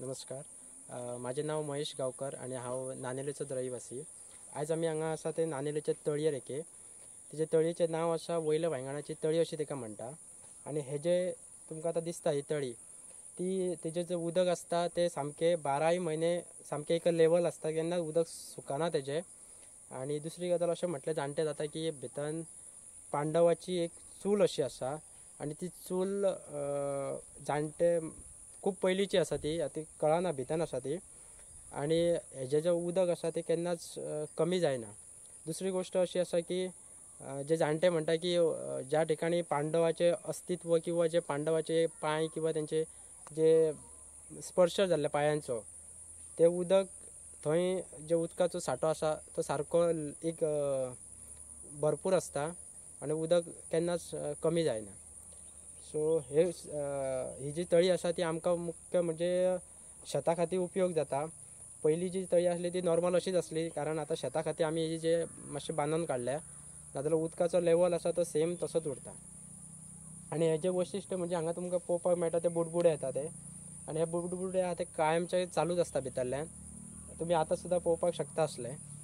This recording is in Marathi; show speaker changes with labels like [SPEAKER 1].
[SPEAKER 1] नमस्कार माझे नाव महेश गावकर आणि हा नानेलेचोच रहिवासी आज आम्ही हांगा आसा ते नानेलेचे तळयेर एके तेजे तळयेचें नांव आसा वयल्या वांयगणाची तळी अशी तिका म्हणटा आणि हे जे तुमकां आता दिसता ही तळी ती तेजें जे उदक आसता ते सामकें बाराय महिने सामकें एक लेवल आसता केन्ना उदक सुकाना तेजें आणि दुसरी गजाल अशें म्हटलें जाणटें जाता की भितन पांडवाची एक चूल अशी आसा आणि ती चूल जाणटे खूप पयलींची आसा ती कळना भितान आसा ती आनी हेजें जें उदक आसा तें केन्नाच कमी जायना दुसरी गोष्ट अशी आसा की जे जाणटे म्हणटा की ज्या ठिकाणी पांडवाचें अस्तित्व किंवा जे पांडवाचे पाय किंवा त्यांचे जे स्पर्श जाल्ले पांयांचो तें उदक थंय जे उदकाचो साठो असा तो सारको एक भरपूर असता आणि उदक केन्नाच कमी जायना सो हे ही जी तळी आसा ती आमकां मुख्य म्हणजे शेता खातीर उपयोग जाता पहिली जी तळी आसली ती नॉर्मल अशीच आसली कारण आतां शेता खातीर आमी हेजी जे मातशें बांदून काडल्या नाजाल्यार उदकाचो लेवल आसा तो सेम तसोच उरता आनी हेजें वैशिश्ट म्हणजे हांगा तुमकां पळोवपाक मेळटा ते बुडबुडे येता ते आनी हे बुडबुडे आहा ते कायमचे चालूच आसता भितरल्यान तुम्ही आता सुद्धा पळोवपाक शकता असले